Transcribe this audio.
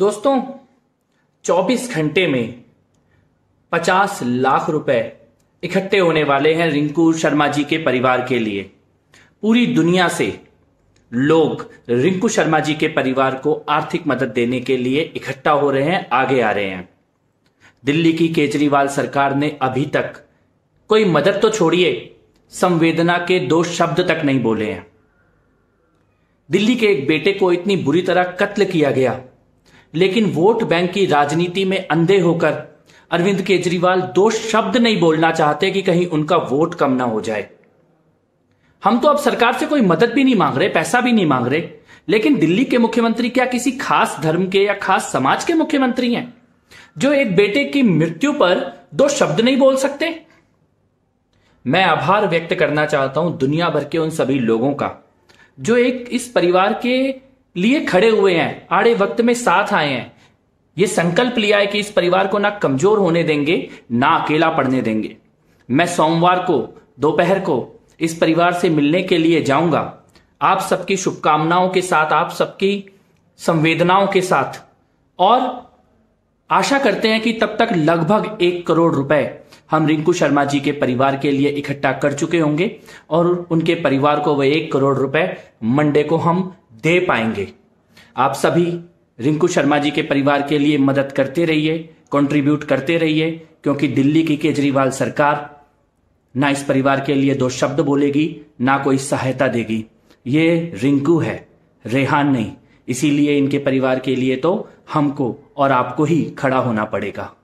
दोस्तों 24 घंटे में 50 लाख रुपए इकट्ठे होने वाले हैं रिंकू शर्मा जी के परिवार के लिए पूरी दुनिया से लोग रिंकू शर्मा जी के परिवार को आर्थिक मदद देने के लिए इकट्ठा हो रहे हैं आगे आ रहे हैं दिल्ली की केजरीवाल सरकार ने अभी तक कोई मदद तो छोड़िए संवेदना के दो शब्द तक नहीं बोले हैं दिल्ली के एक बेटे को इतनी बुरी तरह कत्ल किया गया लेकिन वोट बैंक की राजनीति में अंधे होकर अरविंद केजरीवाल दो शब्द नहीं बोलना चाहते कि कहीं उनका वोट कम ना हो जाए हम तो अब सरकार से कोई मदद भी नहीं मांग रहे पैसा भी नहीं मांग रहे लेकिन दिल्ली के मुख्यमंत्री क्या किसी खास धर्म के या खास समाज के मुख्यमंत्री हैं जो एक बेटे की मृत्यु पर दो शब्द नहीं बोल सकते मैं आभार व्यक्त करना चाहता हूं दुनिया भर के उन सभी लोगों का जो एक इस परिवार के लिए खड़े हुए हैं आड़े वक्त में साथ आए हैं ये संकल्प लिया है कि इस परिवार को ना कमजोर होने देंगे ना अकेला पड़ने देंगे मैं सोमवार को दोपहर को इस परिवार से मिलने के लिए जाऊंगा आप सबकी शुभकामनाओं के साथ आप सबकी संवेदनाओं के साथ और आशा करते हैं कि तब तक लगभग एक करोड़ रुपए हम रिंकू शर्मा जी के परिवार के लिए इकट्ठा कर चुके होंगे और उनके परिवार को वह एक करोड़ रुपए मंडे को हम दे पाएंगे आप सभी रिंकू शर्मा जी के परिवार के लिए मदद करते रहिए कंट्रीब्यूट करते रहिए क्योंकि दिल्ली की केजरीवाल सरकार ना इस परिवार के लिए दो शब्द बोलेगी ना कोई सहायता देगी ये रिंकू है रेहान नहीं इसीलिए इनके परिवार के लिए तो हमको और आपको ही खड़ा होना पड़ेगा